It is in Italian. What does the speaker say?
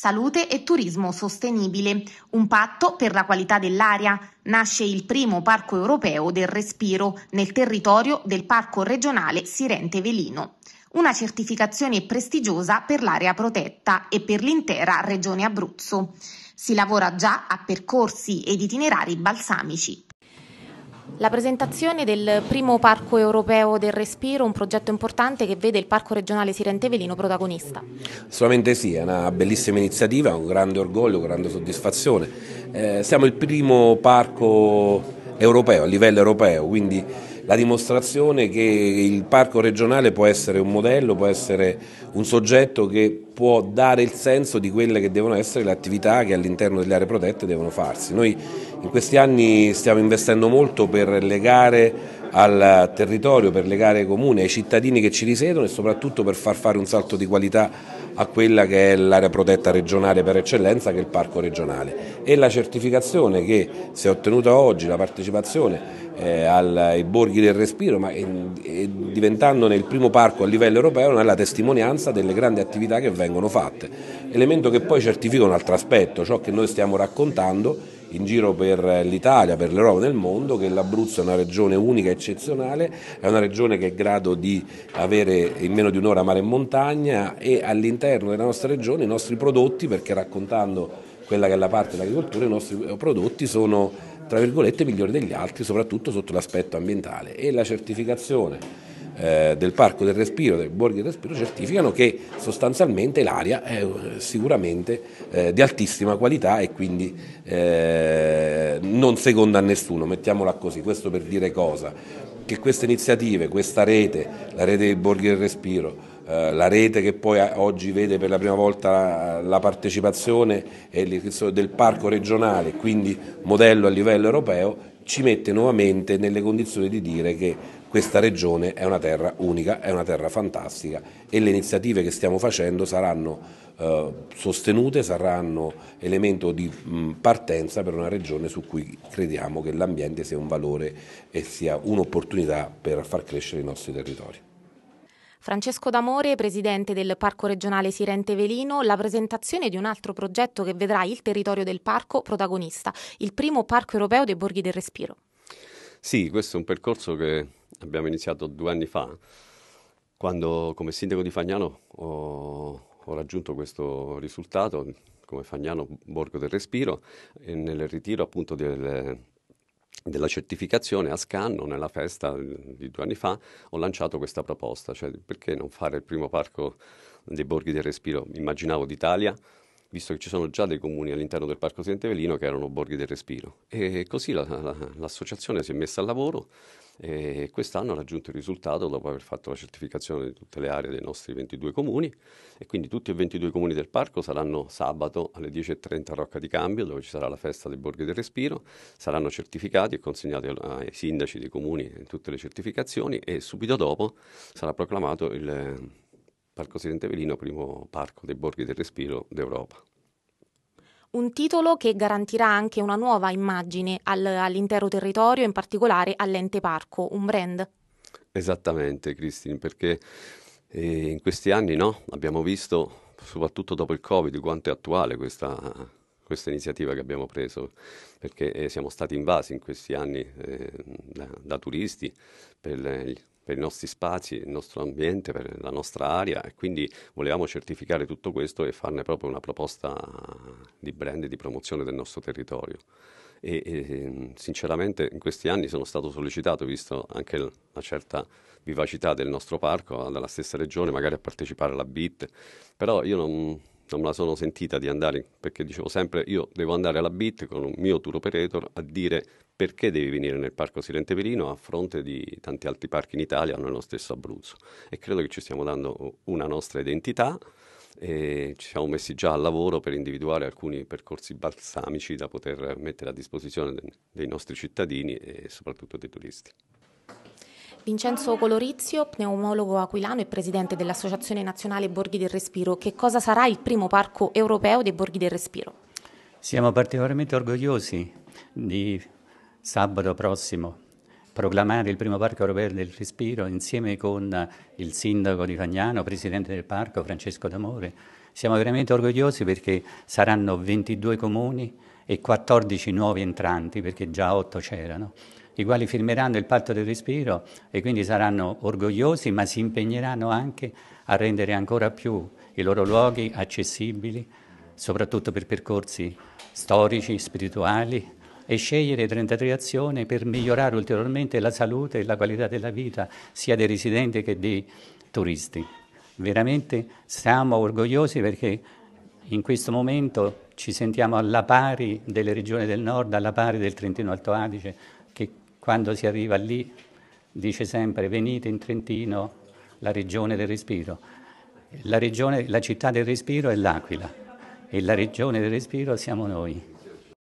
Salute e turismo sostenibile, un patto per la qualità dell'aria. Nasce il primo parco europeo del respiro nel territorio del parco regionale Sirente Velino. Una certificazione prestigiosa per l'area protetta e per l'intera regione Abruzzo. Si lavora già a percorsi ed itinerari balsamici. La presentazione del primo Parco Europeo del Respiro, un progetto importante che vede il Parco Regionale Sirente-Velino protagonista. Assolutamente sì, è una bellissima iniziativa, un grande orgoglio, una grande soddisfazione. Eh, siamo il primo parco europeo, a livello europeo, quindi la dimostrazione che il parco regionale può essere un modello, può essere un soggetto che può dare il senso di quelle che devono essere le attività che all'interno delle aree protette devono farsi. Noi in questi anni stiamo investendo molto per legare al territorio, per legare ai comuni, ai cittadini che ci risiedono e soprattutto per far fare un salto di qualità a quella che è l'area protetta regionale per eccellenza che è il parco regionale e la certificazione che si è ottenuta oggi, la partecipazione eh, al, ai borghi del respiro, ma in, in, diventandone il primo parco a livello europeo, è la testimonianza delle grandi attività che vengono fatte, elemento che poi certifica un altro aspetto, ciò che noi stiamo raccontando in giro per l'Italia, per l'Europa, nel mondo, che l'Abruzzo è una regione unica, eccezionale, è una regione che è in grado di avere in meno di un'ora mare e montagna e all'interno della nostra regione i nostri prodotti, perché raccontando quella che è la parte dell'agricoltura, i nostri prodotti sono tra virgolette migliori degli altri, soprattutto sotto l'aspetto ambientale e la certificazione eh, del Parco del Respiro, del Borghi del Respiro, certificano che sostanzialmente l'aria è eh, sicuramente eh, di altissima qualità e quindi eh, non seconda a nessuno, mettiamola così, questo per dire cosa? Che queste iniziative, questa rete, la rete del Borghi del Respiro, eh, la rete che poi eh, oggi vede per la prima volta la partecipazione del parco regionale, quindi modello a livello europeo, ci mette nuovamente nelle condizioni di dire che questa regione è una terra unica, è una terra fantastica e le iniziative che stiamo facendo saranno eh, sostenute, saranno elemento di mh, partenza per una regione su cui crediamo che l'ambiente sia un valore e sia un'opportunità per far crescere i nostri territori. Francesco D'Amore, presidente del Parco regionale Sirente Velino, la presentazione di un altro progetto che vedrà il territorio del parco protagonista, il primo parco europeo dei borghi del respiro. Sì, questo è un percorso che abbiamo iniziato due anni fa, quando come sindaco di Fagnano ho, ho raggiunto questo risultato come Fagnano Borgo del Respiro nel ritiro appunto del, della certificazione a Scanno, nella festa eh, di due anni fa, ho lanciato questa proposta, cioè perché non fare il primo parco dei borghi del respiro, immaginavo d'Italia, visto che ci sono già dei comuni all'interno del Parco Sant'Evelino che erano borghi del respiro. E così la, la, l'associazione si è messa al lavoro e quest'anno ha raggiunto il risultato dopo aver fatto la certificazione di tutte le aree dei nostri 22 comuni e quindi tutti e 22 comuni del parco saranno sabato alle 10.30 a Rocca di Cambio dove ci sarà la festa dei borghi del respiro, saranno certificati e consegnati ai sindaci dei comuni tutte le certificazioni e subito dopo sarà proclamato il eh, Parco Silente Velino primo parco dei borghi del respiro d'Europa un titolo che garantirà anche una nuova immagine al, all'intero territorio, in particolare all'ente parco, un brand. Esattamente, Cristin, perché eh, in questi anni no, abbiamo visto, soprattutto dopo il Covid, quanto è attuale questa, questa iniziativa che abbiamo preso, perché eh, siamo stati invasi in questi anni eh, da, da, turisti per le, per i nostri spazi, il nostro ambiente, per la nostra area e quindi volevamo certificare tutto questo e farne proprio una proposta di brand e di promozione del nostro territorio. E, e, ehm, sinceramente in questi anni sono stato sollecitato, visto anche una certa vivacità del nostro parco, dalla stessa regione, magari a partecipare alla BIT, però io non, non me la sono sentita di andare, perché dicevo sempre io devo andare alla BIT con un mio tour operator a dire perché devi venire nel Parco Silente Pelino a fronte di tanti altri parchi in Italia o nello stesso Abruzzo. E credo che ci stiamo dando una nostra identità e ci siamo messi già al lavoro per individuare alcuni percorsi balsamici da poter mettere a disposizione dei nostri cittadini e soprattutto dei turisti. Vincenzo Colorizio, pneumologo aquilano e presidente dell'Associazione Nazionale Borghi del Respiro, che cosa sarà il primo parco europeo dei Borghi del Respiro? Siamo particolarmente orgogliosi di sabato prossimo proclamare il primo parco europeo del respiro insieme con il sindaco di Fagnano, presidente del parco Francesco D'Amore. Siamo veramente orgogliosi perché saranno 22 comuni e 14 nuovi entranti, perché già 8 c'erano, i quali firmeranno il patto del respiro e quindi saranno orgogliosi ma si impegneranno anche a rendere ancora più i loro luoghi accessibili, soprattutto per percorsi storici, spirituali, e scegliere 33 azioni per migliorare ulteriormente la salute e la qualità della vita sia dei residenti che dei turisti. Veramente siamo orgogliosi perché in questo momento ci sentiamo alla pari delle regioni del nord, alla pari del Trentino Alto Adige, che quando si arriva lì dice sempre venite in Trentino, la regione del respiro. La, regione, la città del respiro è l'Aquila e la regione del respiro siamo noi.